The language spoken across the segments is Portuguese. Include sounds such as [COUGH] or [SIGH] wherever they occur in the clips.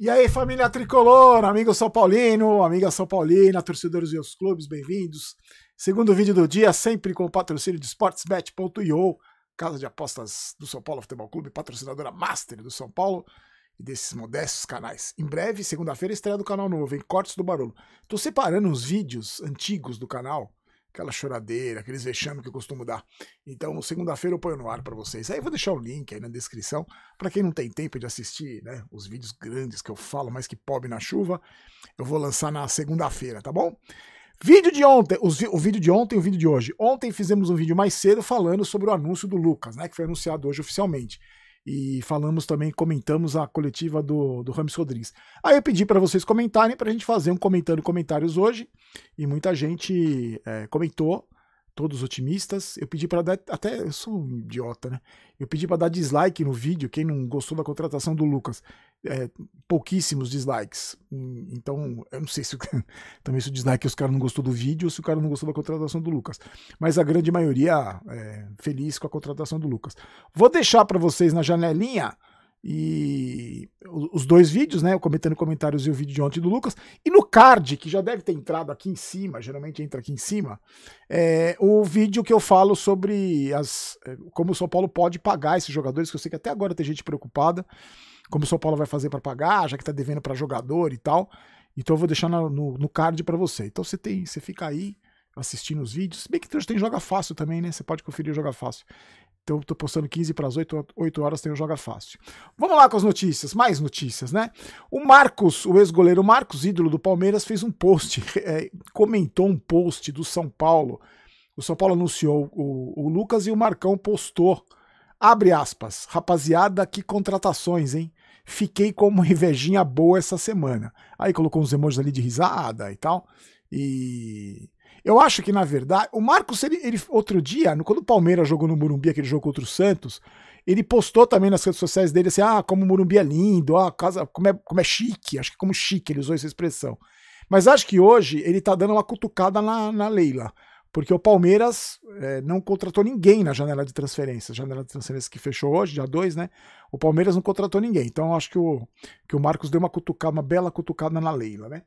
E aí, família tricolor, amigo São Paulino, amiga São Paulina, torcedores e os clubes, bem-vindos. Segundo vídeo do dia, sempre com o patrocínio de sportsbet.io, casa de apostas do São Paulo Futebol Clube, patrocinadora master do São Paulo e desses modestos canais. Em breve, segunda-feira, estreia do canal novo, em Cortes do Barulho. Tô separando os vídeos antigos do canal aquela choradeira, aqueles vexames que eu costumo dar. Então, segunda-feira eu ponho no ar para vocês. Aí eu vou deixar o link aí na descrição para quem não tem tempo de assistir, né, os vídeos grandes que eu falo, mas que pobre na chuva. Eu vou lançar na segunda-feira, tá bom? Vídeo de ontem, os, o vídeo de ontem e o vídeo de hoje. Ontem fizemos um vídeo mais cedo falando sobre o anúncio do Lucas, né, que foi anunciado hoje oficialmente e falamos também, comentamos a coletiva do, do Rames Rodrigues. Aí eu pedi para vocês comentarem, para a gente fazer um comentando comentários hoje, e muita gente é, comentou todos otimistas. Eu pedi para dar. Até eu sou um idiota, né? Eu pedi para dar dislike no vídeo. Quem não gostou da contratação do Lucas, é, pouquíssimos dislikes. Então, eu não sei se [LAUGHS] também se o dislike é os caras não gostou do vídeo ou se o cara não gostou da contratação do Lucas. Mas a grande maioria é, feliz com a contratação do Lucas. Vou deixar para vocês na janelinha e os dois vídeos, né? O comentando comentários e o vídeo de ontem do Lucas. E no card, que já deve ter entrado aqui em cima, geralmente entra aqui em cima, é, o vídeo que eu falo sobre as, é, como o São Paulo pode pagar esses jogadores, que eu sei que até agora tem gente preocupada, como o São Paulo vai fazer para pagar, já que está devendo para jogador e tal. Então eu vou deixar no, no, no card para você. Então você tem, você fica aí assistindo os vídeos. Se bem que hoje tem Joga Fácil também, né? Você pode conferir o Joga Fácil. Então, estou postando 15 para as 8, 8 horas, tem o Joga Fácil. Vamos lá com as notícias, mais notícias, né? O Marcos, o ex-goleiro Marcos, ídolo do Palmeiras, fez um post, [LAUGHS] é, comentou um post do São Paulo. O São Paulo anunciou o, o Lucas e o Marcão postou. Abre aspas, rapaziada, que contratações, hein? Fiquei com uma invejinha boa essa semana. Aí colocou uns emojis ali de risada e tal. E eu acho que, na verdade, o Marcos, ele, ele outro dia, quando o Palmeiras jogou no Morumbi, aquele jogo contra o Santos, ele postou também nas redes sociais dele assim: ah, como o Morumbi é lindo, ah, casa, como, é, como é chique. Acho que como chique, ele usou essa expressão. Mas acho que hoje ele tá dando uma cutucada na, na Leila porque o Palmeiras é, não contratou ninguém na janela de transferências. Janela de transferências que fechou hoje, dia 2, né? O Palmeiras não contratou ninguém. Então acho que o, que o Marcos deu uma cutucada, uma bela cutucada na Leila, né?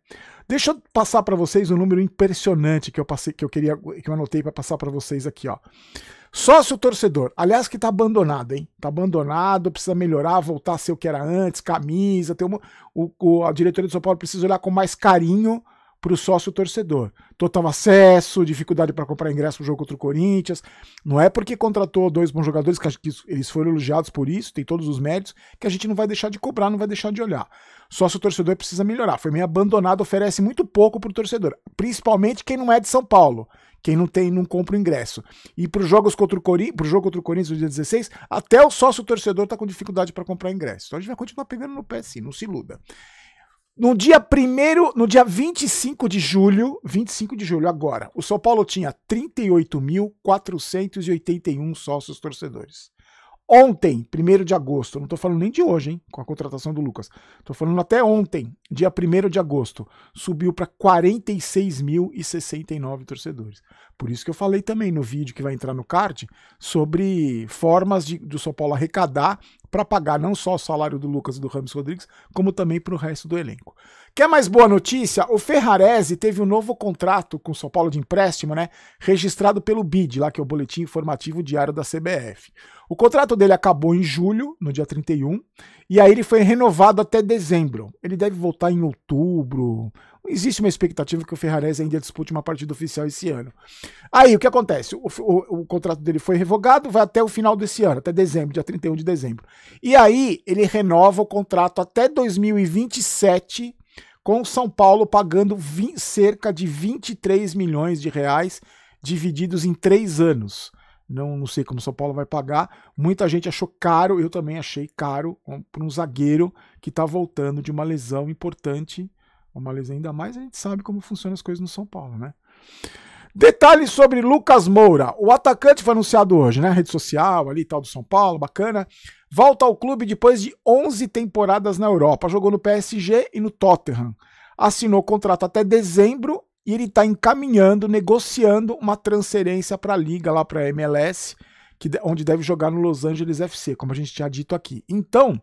Deixa eu passar para vocês um número impressionante que eu passei, que eu queria, que eu anotei para passar para vocês aqui, ó. Sócio torcedor, aliás, que tá abandonado, hein? Tá abandonado, precisa melhorar, voltar a ser o que era antes, camisa, tem o, o, a diretoria do São Paulo precisa olhar com mais carinho para o sócio torcedor. Total acesso, dificuldade para comprar ingresso para o jogo contra o Corinthians. Não é porque contratou dois bons jogadores, que eles foram elogiados por isso, tem todos os méritos, que a gente não vai deixar de cobrar, não vai deixar de olhar. Sócio torcedor precisa melhorar. Foi meio abandonado, oferece muito pouco para o torcedor, principalmente quem não é de São Paulo quem não tem não compra o ingresso. E para os jogos contra o Corinthians, o jogo contra o Corinthians no dia 16, até o sócio torcedor está com dificuldade para comprar ingresso. Então a gente vai continuar pegando no pé sim, não se iluda. No dia primeiro, no dia 25 de julho, 25 de julho agora, o São Paulo tinha 38.481 sócios torcedores. Ontem, 1 de agosto, não estou falando nem de hoje, hein, com a contratação do Lucas. Estou falando até ontem, dia 1 de agosto, subiu para 46.069 torcedores. Por isso que eu falei também no vídeo que vai entrar no card sobre formas de, do São Paulo arrecadar para pagar não só o salário do Lucas e do Ramos Rodrigues, como também para o resto do elenco. Quer mais boa notícia? O Ferrarese teve um novo contrato com o São Paulo de empréstimo, né? Registrado pelo BID, lá que é o Boletim Informativo Diário da CBF. O contrato dele acabou em julho, no dia 31, e aí ele foi renovado até dezembro. Ele deve voltar em outubro. Existe uma expectativa que o Ferrarese ainda dispute uma partida oficial esse ano. Aí o que acontece? O, o, o, contrato dele foi revogado, vai até o final desse ano, até dezembro, dia 31 de dezembro. E aí ele renova o contrato até 2027 com o São Paulo pagando 20, cerca de 23 milhões de reais divididos em três anos. Não, não sei como São Paulo vai pagar. Muita gente achou caro, eu também achei caro para um zagueiro que está voltando de uma lesão importante. Uma lesão ainda mais, a gente sabe como funcionam as coisas no São Paulo, né? Detalhes sobre Lucas Moura. O atacante foi anunciado hoje, né? Rede social ali tal do São Paulo, bacana. Volta ao clube depois de 11 temporadas na Europa. Jogou no PSG e no Tottenham. Assinou contrato até dezembro e ele está encaminhando, negociando uma transferência para a liga lá para a MLS, que, onde deve jogar no Los Angeles FC, como a gente tinha dito aqui. Então,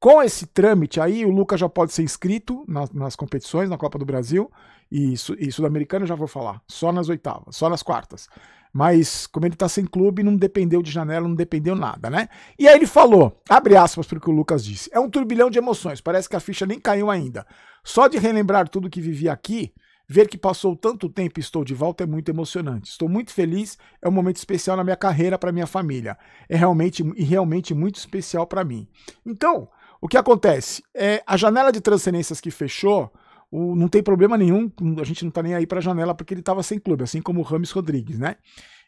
com esse trâmite aí, o Lucas já pode ser inscrito nas, nas competições, na Copa do Brasil e, e Sul-Americano, já vou falar, só nas oitavas, só nas quartas. Mas como ele está sem clube, não dependeu de janela, não dependeu nada, né? E aí ele falou, abre aspas para o que o Lucas disse, é um turbilhão de emoções, parece que a ficha nem caiu ainda. Só de relembrar tudo que vivi aqui, Ver que passou tanto tempo e estou de volta é muito emocionante. Estou muito feliz, é um momento especial na minha carreira, para minha família. É realmente, realmente muito especial para mim. Então, o que acontece? É, a janela de transferências que fechou, o, não tem problema nenhum, a gente não está nem aí para a janela porque ele estava sem clube, assim como o Rames Rodrigues, né?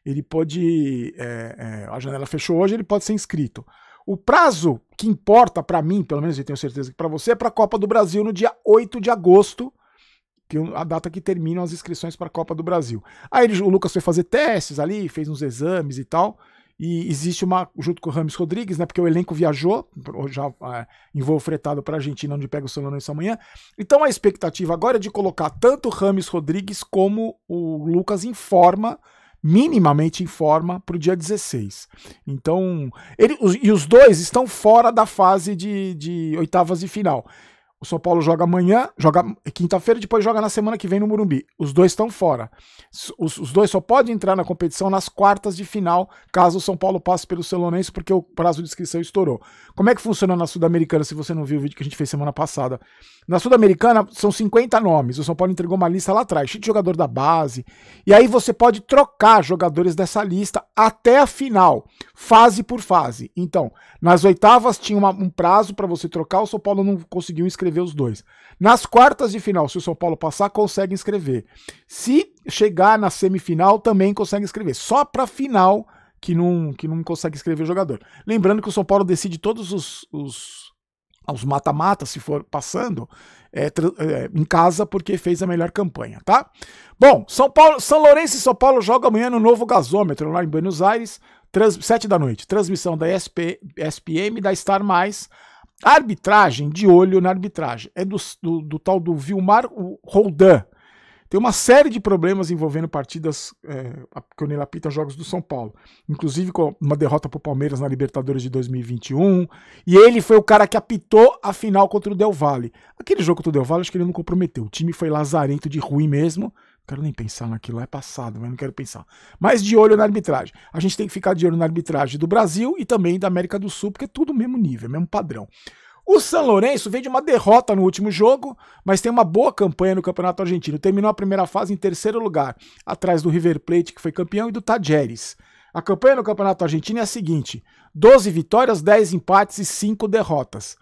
Ele pode. É, é, a janela fechou hoje, ele pode ser inscrito. O prazo que importa para mim, pelo menos eu tenho certeza que para você, é para a Copa do Brasil no dia 8 de agosto, que a data que terminam as inscrições para a Copa do Brasil. Aí ele, o Lucas foi fazer testes ali, fez uns exames e tal. E existe uma, junto com o Rames Rodrigues, né? Porque o elenco viajou, já é, em voo fretado para a Argentina, onde pega o essa manhã. Então a expectativa agora é de colocar tanto o Rames Rodrigues como o Lucas em forma minimamente em forma para o dia 16. Então, ele, os, e os dois estão fora da fase de, de oitavas de final. O São Paulo joga amanhã, joga quinta-feira, depois joga na semana que vem no Murumbi. Os dois estão fora. Os, os, dois só podem entrar na competição nas quartas de final, caso o São Paulo passe pelo Celonense, porque o prazo de inscrição estourou. Como é que funciona na Sul-Americana, se você não viu o vídeo que a gente fez semana passada? Na Sul-Americana são 50 nomes. O São Paulo entregou uma lista lá atrás, cheio de jogador da base. E aí você pode trocar jogadores dessa lista até a final, fase por fase. Então, nas oitavas tinha uma, um prazo para você trocar, o São Paulo não conseguiu inscrever inscrever os dois. Nas quartas de final, se o São Paulo passar, consegue inscrever. Se chegar na semifinal, também consegue inscrever. Só para final que não, que não consegue inscrever o jogador. Lembrando que o São Paulo decide todos os, os mata-mata, se for passando, é, é, em casa, porque fez a melhor campanha, tá? Bom, São Paulo, São Lourenço e São Paulo jogam amanhã no novo gasômetro, lá em Buenos Aires, trans, 7 da noite. Transmissão da SP, SPM, da Star Mais. Arbitragem, de olho na arbitragem. É do, do, do tal do Vilmar Roldan. Tem uma série de problemas envolvendo partidas é, que o Nelapita jogos do São Paulo. Inclusive com uma derrota para o Palmeiras na Libertadores de 2021. E ele foi o cara que apitou a final contra o Del Valle. Aquele jogo contra o Del Valle, acho que ele não comprometeu. O time foi lazarento de ruim mesmo quero nem pensar naquilo, é passado, mas não quero pensar. Mas de olho na arbitragem. A gente tem que ficar de olho na arbitragem do Brasil e também da América do Sul, porque é tudo mesmo nível, é mesmo padrão. O San Lourenço veio de uma derrota no último jogo, mas tem uma boa campanha no Campeonato Argentino. Terminou a primeira fase em terceiro lugar, atrás do River Plate, que foi campeão, e do Tajeres. A campanha no Campeonato Argentino é a seguinte: 12 vitórias, 10 empates e 5 derrotas.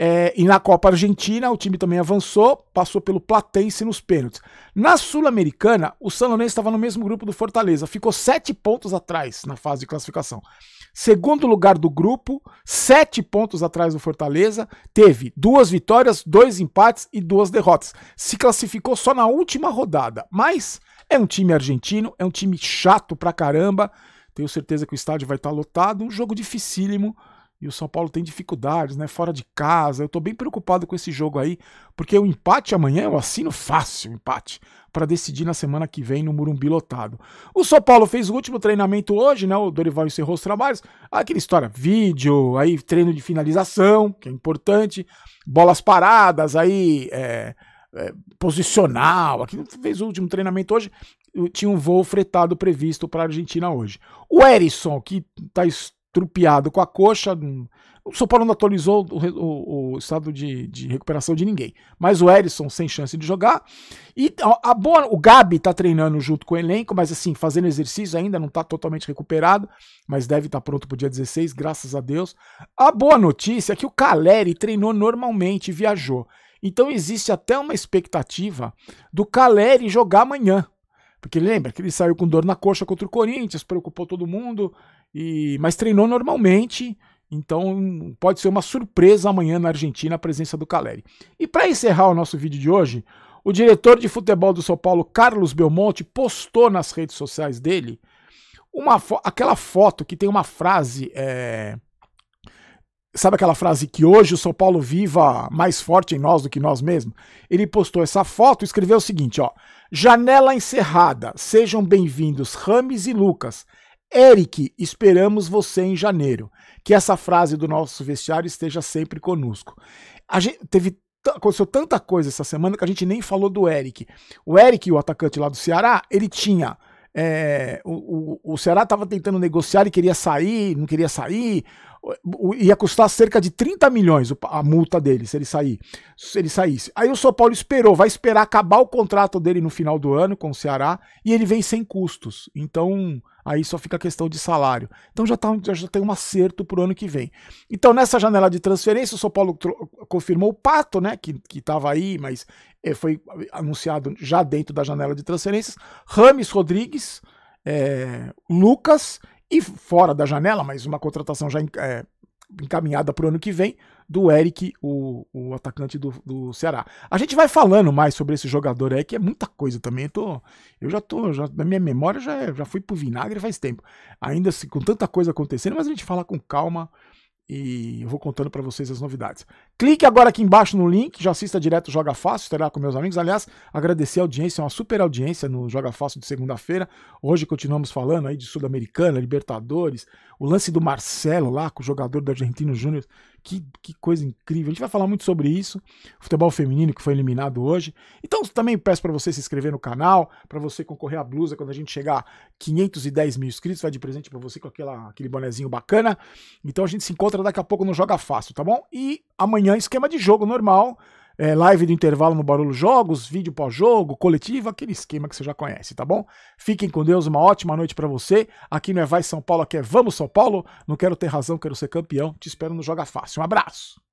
É, e na Copa Argentina, o time também avançou, passou pelo Platense nos pênaltis. Na Sul-Americana, o San Lorenzo estava no mesmo grupo do Fortaleza, ficou sete pontos atrás na fase de classificação. Segundo lugar do grupo, sete pontos atrás do Fortaleza, teve duas vitórias, dois empates e duas derrotas. Se classificou só na última rodada, mas é um time argentino, é um time chato pra caramba. Tenho certeza que o estádio vai estar lotado, um jogo dificílimo e o São Paulo tem dificuldades, né? Fora de casa. Eu tô bem preocupado com esse jogo aí, porque o empate amanhã eu assino fácil, empate, para decidir na semana que vem no Murumbi lotado. O São Paulo fez o último treinamento hoje, né? O Dorival encerrou os trabalhos. Aquela história, vídeo, aí treino de finalização, que é importante, bolas paradas, aí é, é, posicional. Aqui fez o último treinamento hoje. Tinha um voo fretado previsto para a Argentina hoje. O Erisson, que tá estrupiado com a coxa. Hum, o São Paulo não atualizou o, o, o estado de, de, recuperação de ninguém. Mas o Erisson sem chance de jogar. E a, a boa, o Gabi está treinando junto com o elenco, mas assim, fazendo exercício ainda, não está totalmente recuperado, mas deve estar tá pronto para o dia 16, graças a Deus. A boa notícia é que o Caleri treinou normalmente e viajou. Então existe até uma expectativa do Caleri jogar amanhã. Porque lembra que ele saiu com dor na coxa contra o Corinthians, preocupou todo mundo, e mas treinou normalmente. Então pode ser uma surpresa amanhã na Argentina a presença do Caleri. E para encerrar o nosso vídeo de hoje, o diretor de futebol do São Paulo, Carlos Belmonte, postou nas redes sociais dele uma fo aquela foto que tem uma frase. É... Sabe aquela frase que hoje o São Paulo viva mais forte em nós do que nós mesmos? Ele postou essa foto e escreveu o seguinte: ó, janela encerrada, sejam bem-vindos Rames e Lucas. Eric, esperamos você em janeiro. Que essa frase do nosso vestiário esteja sempre conosco. A gente teve aconteceu tanta coisa essa semana que a gente nem falou do Eric. O Eric, o atacante lá do Ceará, ele tinha. É, o, o, o, Ceará estava tentando negociar, ele queria sair, não queria sair ia custar cerca de 30 milhões a multa dele, se ele sair, se ele saísse. Aí o São Paulo esperou, vai esperar acabar o contrato dele no final do ano com o Ceará e ele vem sem custos. Então, aí só fica a questão de salário. Então já, tá, já tem um acerto para o ano que vem. Então, nessa janela de transferência, o São Paulo confirmou o Pato, né? Que estava aí, mas é, foi anunciado já dentro da janela de transferências. Rames Rodrigues, é, Lucas e fora da janela, mas uma contratação já é, encaminhada para o ano que vem, do Eric, o, o atacante do, do, Ceará. A gente vai falando mais sobre esse jogador aí, que é muita coisa também. Eu, tô, eu já tô, já, na minha memória já, já fui pro vinagre faz tempo. Ainda assim, com tanta coisa acontecendo, mas a gente fala com calma e eu vou contando para vocês as novidades. Clique agora aqui embaixo no link, já assista direto Joga Fácil, estará com meus amigos. Aliás, agradecer a audiência, é uma super audiência no Joga Fácil de segunda-feira. Hoje continuamos falando aí de Sul-Americana, Libertadores, o lance do Marcelo lá com o jogador do Argentino Júnior, que, que coisa incrível. A gente vai falar muito sobre isso. Futebol feminino que foi eliminado hoje. Então também peço para você se inscrever no canal, para você concorrer à blusa quando a gente chegar a 510 mil inscritos. Vai de presente para você com aquela, aquele bonezinho bacana. Então a gente se encontra daqui a pouco no Joga Fácil, tá bom? E amanhã esquema de jogo normal é, live do intervalo no Barulho Jogos, vídeo pós-jogo, coletiva, aquele esquema que você já conhece, tá bom? Fiquem com Deus, uma ótima noite para você. Aqui não é Vai São Paulo, aqui é Vamos São Paulo. Não quero ter razão, quero ser campeão. Te espero no Joga Fácil. Um abraço!